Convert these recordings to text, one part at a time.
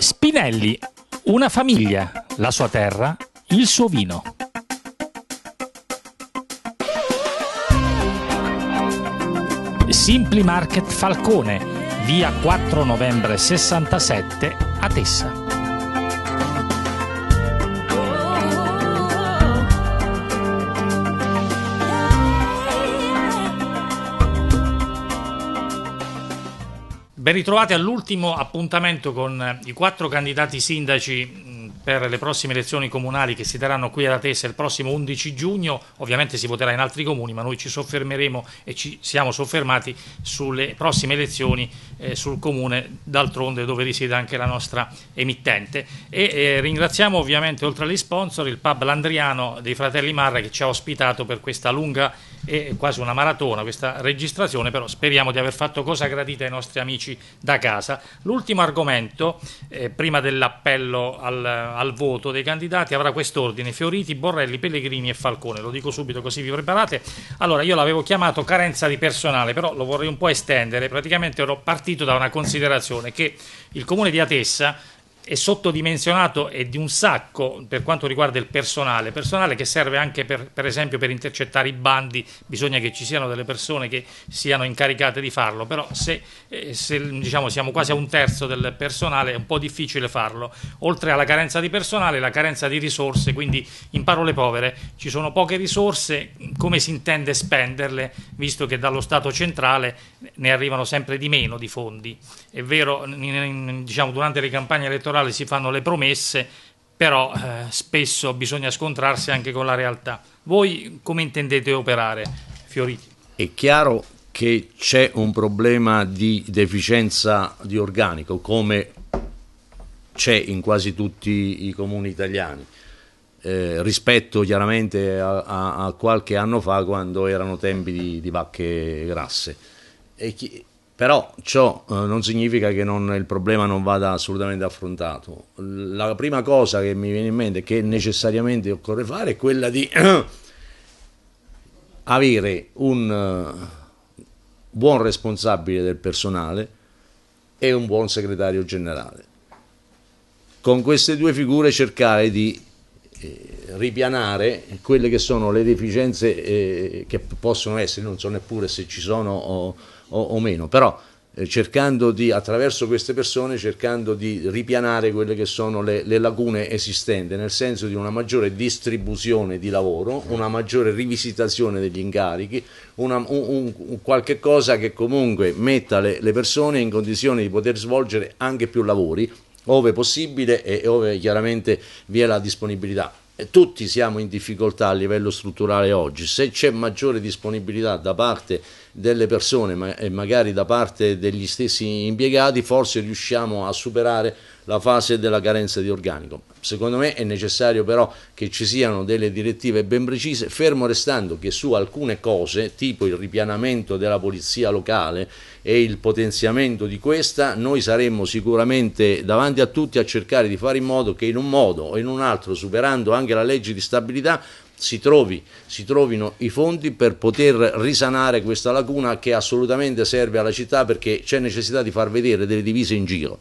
Spinelli, una famiglia, la sua terra, il suo vino. Simpli Market Falcone, via 4 novembre 67 a Tessa. Ben ritrovati all'ultimo appuntamento con eh, i quattro candidati sindaci per le prossime elezioni comunali che si daranno qui alla Tessa il prossimo 11 giugno. Ovviamente si voterà in altri comuni, ma noi ci soffermeremo e ci siamo soffermati sulle prossime elezioni eh, sul comune d'altronde dove risiede anche la nostra emittente. E eh, ringraziamo ovviamente oltre agli sponsor il pub Landriano dei Fratelli Marra che ci ha ospitato per questa lunga è quasi una maratona questa registrazione, però speriamo di aver fatto cosa gradita ai nostri amici da casa. L'ultimo argomento, eh, prima dell'appello al, al, voto dei candidati, avrà quest'ordine, Fioriti, Borrelli, Pellegrini e Falcone, lo dico subito così vi preparate. Allora, io l'avevo chiamato carenza di personale, però lo vorrei un po' estendere, praticamente ero partito da una considerazione che il comune di Atessa è sottodimensionato e di un sacco per quanto riguarda il personale, personale che serve anche per, per, esempio per intercettare i bandi, bisogna che ci siano delle persone che siano incaricate di farlo, però se, eh, se diciamo, siamo quasi a un terzo del personale è un po' difficile farlo, oltre alla carenza di personale, la carenza di risorse, quindi in parole povere ci sono poche risorse, come si intende spenderle, visto che dallo Stato centrale ne arrivano sempre di meno di fondi, è vero, in, in, diciamo, durante le campagne elettorali elettorale si fanno le promesse, però eh, spesso bisogna scontrarsi anche con la realtà. Voi come intendete operare, Fioriti? È chiaro che c'è un problema di deficienza di organico, come c'è in quasi tutti i comuni italiani. Eh, rispetto chiaramente a, a, a, qualche anno fa quando erano tempi di, di vacche grasse. E chi, però ciò eh, non significa che non, il problema non vada assolutamente affrontato. La prima cosa che mi viene in mente, che necessariamente occorre fare, è quella di avere un eh, buon responsabile del personale e un buon segretario generale. Con queste due figure cercare di eh, ripianare quelle che sono le deficienze eh, che possono essere, non so neppure se ci sono o, o, o meno, però eh, cercando di, attraverso queste persone, cercando di ripianare quelle che sono le, le lacune esistenti, nel senso di una maggiore distribuzione di lavoro, una maggiore rivisitazione degli incarichi, una, un, un, qualche cosa che comunque metta le, le persone in condizione di poter svolgere anche più lavori ove possibile e ove chiaramente vi è la disponibilità tutti siamo in difficoltà a livello strutturale oggi, se c'è maggiore disponibilità da parte delle persone ma, e magari da parte degli stessi impiegati forse riusciamo a superare la fase della carenza di organico. Secondo me è necessario però che ci siano delle direttive ben precise, fermo restando che su alcune cose, tipo il ripianamento della polizia locale e il potenziamento di questa, noi saremmo sicuramente davanti a tutti a cercare di fare in modo che in un modo o in un altro, superando anche la legge di stabilità, si, trovi, si, trovino i fondi per poter risanare questa lacuna che assolutamente serve alla città perché c'è necessità di far vedere delle divise in giro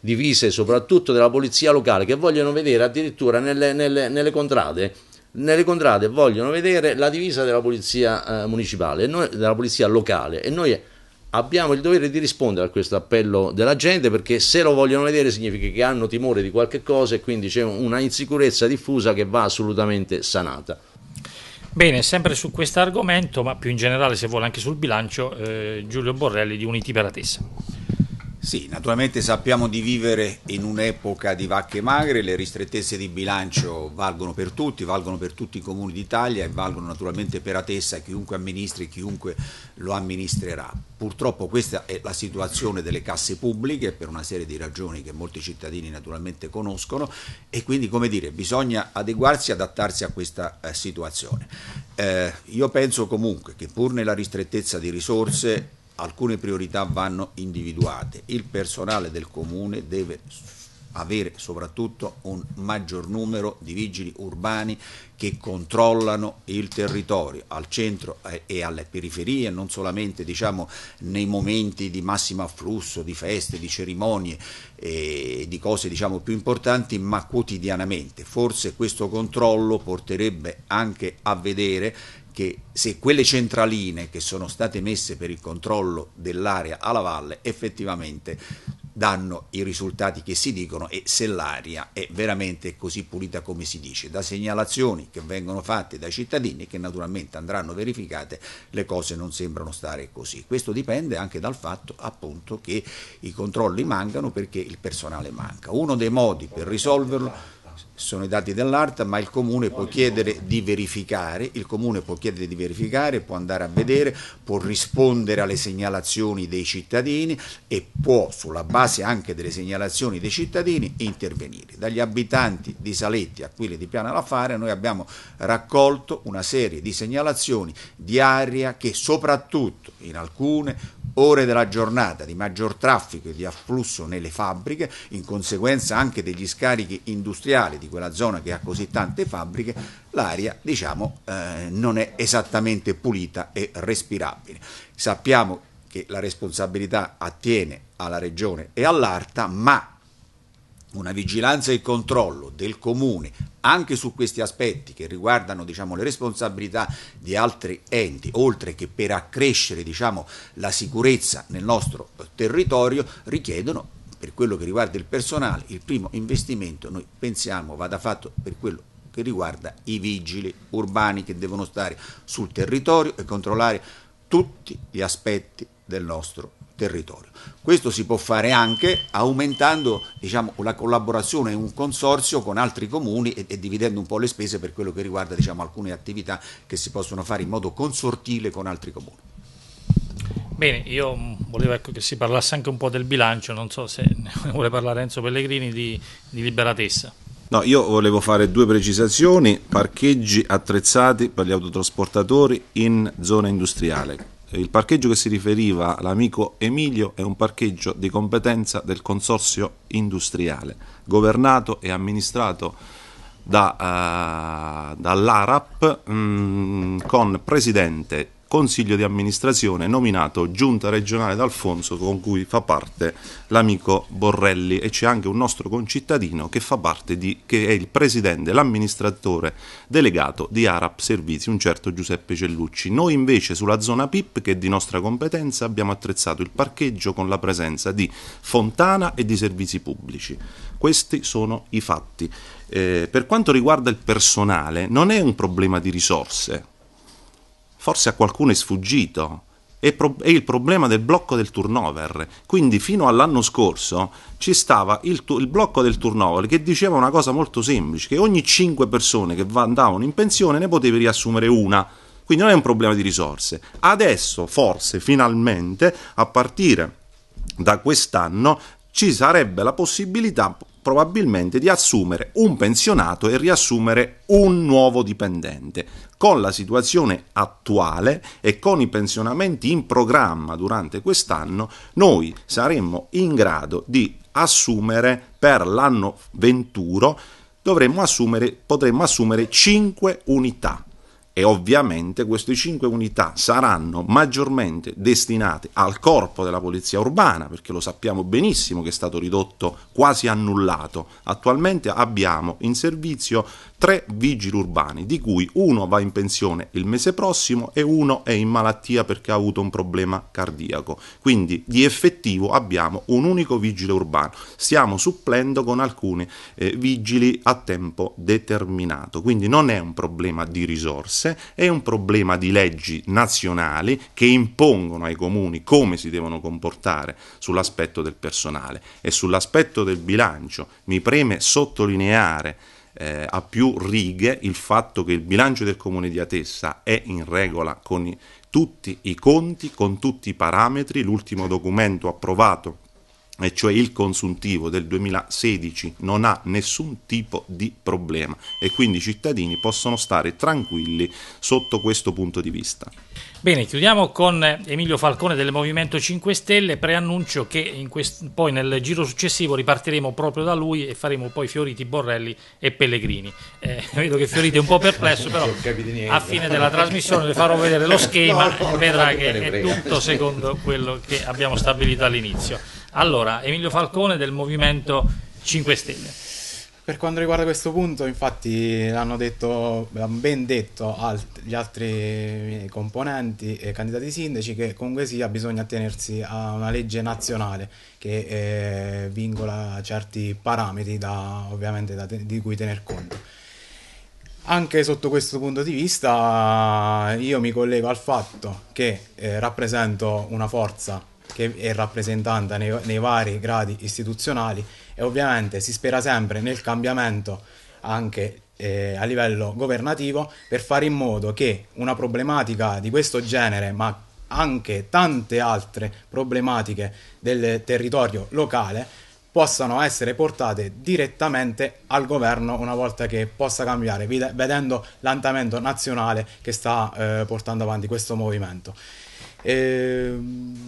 divise soprattutto della polizia locale che vogliono vedere addirittura nelle, nelle, nelle contrade nelle contrade vogliono vedere la divisa della polizia eh, municipale, noi, della polizia locale e noi abbiamo il dovere di rispondere a questo appello della gente perché se lo vogliono vedere significa che hanno timore di qualche cosa e quindi c'è una insicurezza diffusa che va assolutamente sanata. Bene, sempre su questo argomento, ma più in generale se vuole anche sul bilancio, eh, Giulio Borrelli di Uniti per la Tessa. Sì, naturalmente sappiamo di vivere in un'epoca di vacche magre, le ristrettezze di bilancio valgono per tutti, valgono per tutti i comuni d'Italia e valgono naturalmente per Atessa, chiunque amministri, chiunque lo amministrerà. Purtroppo questa è la situazione delle casse pubbliche per una serie di ragioni che molti cittadini naturalmente conoscono e quindi come dire bisogna adeguarsi, adattarsi a questa eh, situazione. Eh, io penso comunque che pur nella ristrettezza di risorse alcune priorità vanno individuate. Il personale del comune deve avere soprattutto un maggior numero di vigili urbani che controllano il territorio al centro eh, e alle periferie, non solamente diciamo, nei momenti di massimo afflusso, di feste, di cerimonie e eh, di cose diciamo, più importanti, ma quotidianamente. Forse questo controllo porterebbe anche a vedere che se quelle centraline che sono state messe per il controllo dell'area alla valle effettivamente danno i risultati che si dicono e se l'aria è veramente così pulita come si dice, da segnalazioni che vengono fatte dai cittadini che naturalmente andranno verificate, le cose non sembrano stare così. Questo dipende anche dal fatto appunto che i controlli mancano perché il personale manca. Uno dei modi per risolverlo sono i dati dell'ARTA, ma il comune può chiedere di verificare, il comune può chiedere di verificare, può andare a vedere, può rispondere alle segnalazioni dei cittadini e può, sulla base anche delle segnalazioni dei cittadini, intervenire. Dagli abitanti di Saletti a quelli di Piana Laffare noi abbiamo raccolto una serie di segnalazioni di aria che soprattutto in alcune ore della giornata di maggior traffico e di afflusso nelle fabbriche, in conseguenza anche degli scarichi industriali di quella zona che ha così tante fabbriche, l'aria diciamo, eh, non è esattamente pulita e respirabile. Sappiamo che la responsabilità attiene alla regione e all'ARTA, ma una vigilanza e controllo del comune anche su questi aspetti che riguardano diciamo, le responsabilità di altri enti, oltre che per accrescere diciamo, la sicurezza nel nostro eh, territorio, richiedono per quello che riguarda il personale il primo investimento, noi pensiamo vada fatto per quello che riguarda i vigili urbani che devono stare sul territorio e controllare tutti gli aspetti del nostro territorio territorio. Questo si può fare anche aumentando diciamo, la collaborazione in un consorzio con altri comuni e, e, dividendo un po' le spese per quello che riguarda diciamo, alcune attività che si possono fare in modo consortile con altri comuni. Bene, io volevo ecco che si parlasse anche un po' del bilancio, non so se ne vuole parlare Enzo Pellegrini di, di Liberatessa. No, io volevo fare due precisazioni, parcheggi attrezzati per gli autotrasportatori in zona industriale il parcheggio che si riferiva l'amico Emilio è un parcheggio di competenza del consorzio industriale, governato e amministrato da, uh, eh, dall'ARAP mh, mm, con presidente consiglio di amministrazione nominato giunta regionale d'Alfonso con cui fa parte l'amico Borrelli e c'è anche un nostro concittadino che fa parte di, che è il presidente, l'amministratore delegato di Arab Servizi, un certo Giuseppe Cellucci. Noi invece sulla zona PIP che è di nostra competenza abbiamo attrezzato il parcheggio con la presenza di fontana e di servizi pubblici. Questi sono i fatti. Eh, per quanto riguarda il personale, non è un problema di risorse, forse a qualcuno è sfuggito, è, pro- è, il problema del blocco del turnover. Quindi fino all'anno scorso ci stava il, tu- il, blocco del turnover che diceva una cosa molto semplice, che ogni 5 persone che andavano in pensione ne potevi riassumere una. Quindi non è un problema di risorse. Adesso, forse, finalmente, a partire da quest'anno, ci sarebbe la possibilità probabilmente di assumere un pensionato e riassumere un nuovo dipendente. Con la situazione attuale e con i pensionamenti in programma durante quest'anno, noi saremmo in grado di assumere per l'anno 21 dovremmo assumere, potremmo assumere 5 unità e ovviamente queste 5 unità saranno maggiormente destinate al corpo della polizia urbana, perché lo sappiamo benissimo che è stato ridotto, quasi annullato. Attualmente abbiamo in servizio tre vigili urbani, di cui uno va in pensione il mese prossimo e uno è in malattia perché ha avuto un problema cardiaco. Quindi di effettivo abbiamo un unico vigile urbano. Stiamo supplendo con alcuni eh, vigili a tempo determinato, quindi non è un problema di risorse Paese, è un problema di leggi nazionali che impongono ai comuni come si devono comportare sull'aspetto del personale e sull'aspetto del bilancio. Mi preme sottolineare eh, a più righe il fatto che il bilancio del comune di Atessa è in regola con i, tutti i conti, con tutti i parametri, l'ultimo documento approvato e cioè il consuntivo del 2016, non ha nessun tipo di problema e quindi i cittadini possono stare tranquilli sotto questo punto di vista. Bene, chiudiamo con Emilio Falcone del Movimento 5 Stelle, preannuncio che quest- poi nel giro successivo ripartiremo proprio da lui e faremo poi Fioriti, Borrelli e Pellegrini. Eh, vedo che Fioriti è un po' perplesso, però a fine della trasmissione le farò vedere lo schema e no, no, vedrà che è tutto secondo quello che abbiamo stabilito all'inizio. Allora, Emilio Falcone del Movimento 5 Stelle. Per quanto riguarda questo punto, infatti l'hanno detto, l'hanno ben detto alt- gli altri eh, componenti e candidati sindaci che comunque sia bisogna tenersi a una legge nazionale che eh, vincola certi parametri da, ovviamente da te- di cui tener conto. Anche sotto questo punto di vista io mi collego al fatto che eh, rappresento una forza che è rappresentata nei, nei vari gradi istituzionali e ovviamente si spera sempre nel cambiamento anche eh, a livello governativo per fare in modo che una problematica di questo genere, ma anche tante altre problematiche del territorio locale, possano essere portate direttamente al governo una volta che possa cambiare, vedendo l'andamento nazionale che sta eh, portando avanti questo movimento. Ehm,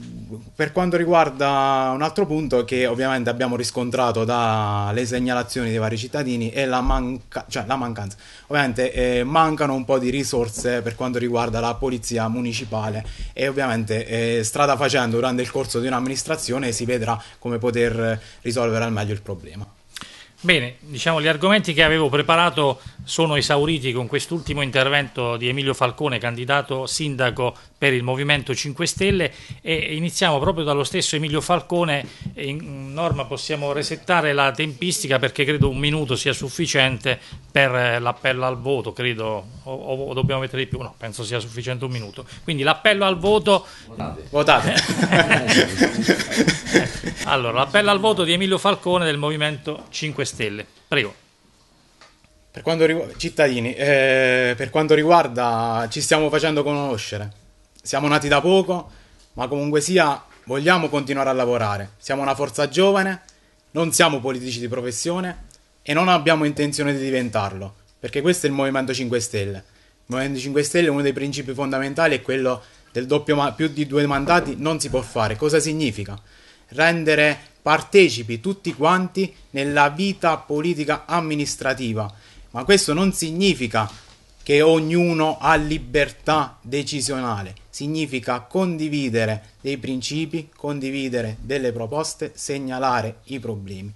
per quanto riguarda un altro punto che ovviamente abbiamo riscontrato dalle segnalazioni dei vari cittadini è la, manca- cioè la mancanza. Ovviamente eh, mancano un po' di risorse per quanto riguarda la polizia municipale e ovviamente eh, strada facendo durante il corso di un'amministrazione si vedrà come poter risolvere al meglio il problema. Bene, diciamo gli argomenti che avevo preparato sono esauriti con quest'ultimo intervento di Emilio Falcone, candidato sindaco per il Movimento 5 Stelle e iniziamo proprio dallo stesso Emilio Falcone, in norma possiamo resettare la tempistica perché credo un minuto sia sufficiente per l'appello al voto, credo, o, o, dobbiamo mettere di più, no, penso sia sufficiente un minuto, quindi l'appello al voto... Votate! Votate. allora, l'appello al voto di Emilio Falcone del Movimento 5 Stelle. Stelle. Prego. Per quanto riguarda, cittadini, eh, per quanto riguarda, ci stiamo facendo conoscere. Siamo nati da poco, ma comunque sia, vogliamo continuare a lavorare. Siamo una forza giovane, non siamo politici di professione e non abbiamo intenzione di diventarlo, perché questo è il Movimento 5 Stelle. Il Movimento 5 Stelle, uno dei principi fondamentali è quello del doppio ma- più di due mandati non si può fare. Cosa significa? Rendere partecipi tutti quanti nella vita politica amministrativa, ma questo non significa che ognuno ha libertà decisionale, significa condividere dei principi, condividere delle proposte, segnalare i problemi.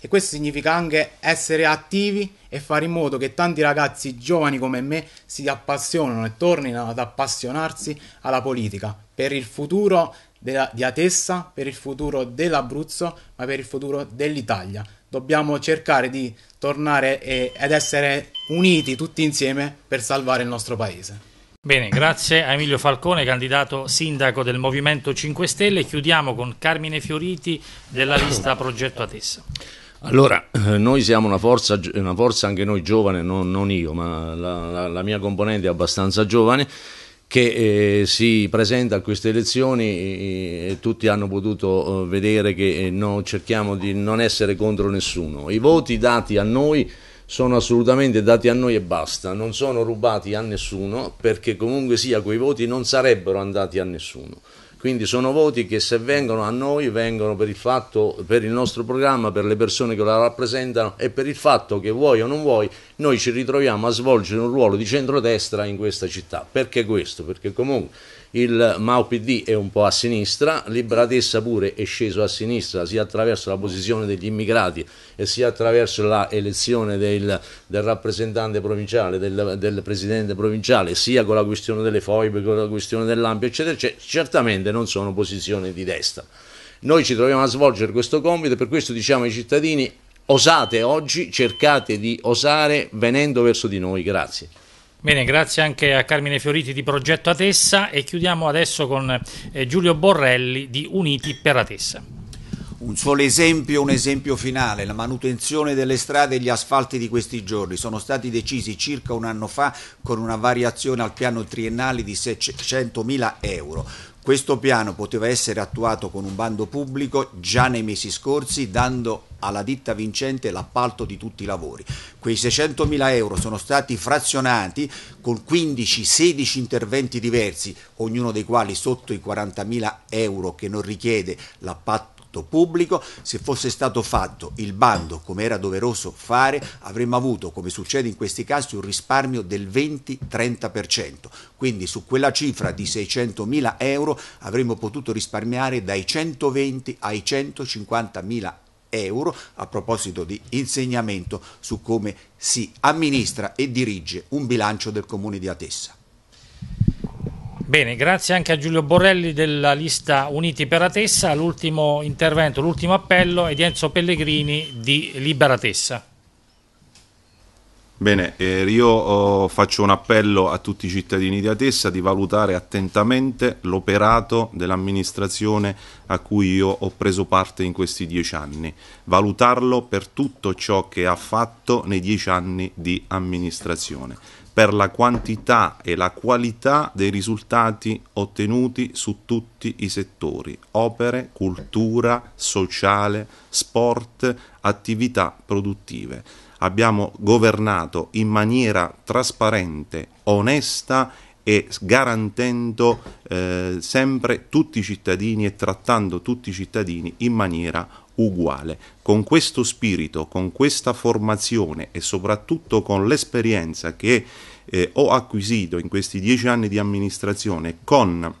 E questo significa anche essere attivi e fare in modo che tanti ragazzi giovani come me si appassionino e tornino ad appassionarsi alla politica per il futuro della, di Atessa, per il futuro dell'Abruzzo, ma per il futuro dell'Italia. Dobbiamo cercare di tornare e, ed essere uniti tutti insieme per salvare il nostro paese. Bene, grazie a Emilio Falcone, candidato sindaco del Movimento 5 Stelle. Chiudiamo con Carmine Fioriti della lista Progetto Atessa. Allora, eh, noi siamo una forza, una forza anche noi giovane, non, non io, ma la, la, la mia componente è abbastanza giovane che eh, si presenta a queste elezioni e tutti hanno potuto eh, vedere che eh, no, cerchiamo di non essere contro nessuno. I voti dati a noi sono assolutamente dati a noi e basta, non sono rubati a nessuno perché comunque sia quei voti non sarebbero andati a nessuno. Quindi sono voti che se vengono a noi vengono per il, fatto, per il nostro programma, per le persone che la rappresentano e per il fatto che vuoi o non vuoi noi ci ritroviamo a svolgere un ruolo di centrodestra in questa città. Perché questo? Perché comunque il Mao PD è un po' a sinistra, Libratessa pure è sceso a sinistra sia attraverso la posizione degli immigrati e sia attraverso l'elezione del, del, rappresentante provinciale, del, del, presidente provinciale, sia con la questione delle foibe, con la questione dell'ampio, eccetera, eccetera, certamente non sono posizioni di destra. Noi ci troviamo a svolgere questo compito e per questo diciamo ai cittadini osate oggi, cercate di osare venendo verso di noi. Grazie. Bene, grazie anche a Carmine Fioriti di Progetto Atessa e chiudiamo adesso con eh, Giulio Borrelli di Uniti per Atessa. Un solo esempio, un esempio finale, la manutenzione delle strade e gli asfalti di questi giorni sono stati decisi circa un anno fa con una variazione al piano triennale di 600.000 euro questo piano poteva essere attuato con un bando pubblico già nei mesi scorsi, dando alla ditta vincente l'appalto di tutti i lavori. Quei 600.000 euro sono stati frazionati con 15-16 interventi diversi, ognuno dei quali sotto i 40.000 euro che non richiede l'appalto fatto pubblico, se fosse stato fatto il bando come era doveroso fare, avremmo avuto, come succede in questi casi, un risparmio del 20-30%. Quindi su quella cifra di 600.000 euro avremmo potuto risparmiare dai 120 ai 150.000 euro euro a proposito di insegnamento su come si amministra e dirige un bilancio del comune di Atessa. Bene, grazie anche a Giulio Borrelli della lista Uniti per la Tessa, l'ultimo intervento, l'ultimo appello è di Enzo Pellegrini di Libera Tessa. Bene, eh, io eh, faccio un appello a tutti i cittadini di Atessa di valutare attentamente l'operato dell'amministrazione a cui io ho preso parte in questi dieci anni, valutarlo per tutto ciò che ha fatto nei dieci anni di amministrazione per la quantità e la qualità dei risultati ottenuti su tutti i settori, opere, cultura, sociale, sport, attività produttive. Abbiamo governato in maniera trasparente, onesta e garantendo eh, sempre tutti i cittadini e trattando tutti i cittadini in maniera uguale. Con questo spirito, con questa formazione e soprattutto con l'esperienza che eh, ho acquisito in questi dieci anni di amministrazione con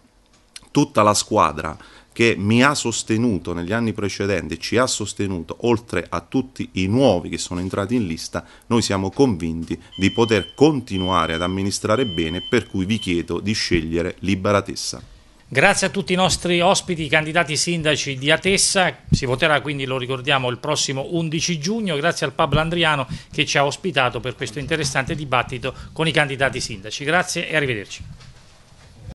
tutta la squadra che mi ha sostenuto negli anni precedenti, ci ha sostenuto, oltre a tutti i nuovi che sono entrati in lista, noi siamo convinti di poter continuare ad amministrare bene, per cui vi chiedo di scegliere Liberatessa. Grazie a tutti i nostri ospiti, candidati sindaci di Atessa, si voterà quindi, lo ricordiamo, il prossimo 11 giugno, grazie al Pablo Andriano che ci ha ospitato per questo interessante dibattito con i candidati sindaci. Grazie e arrivederci.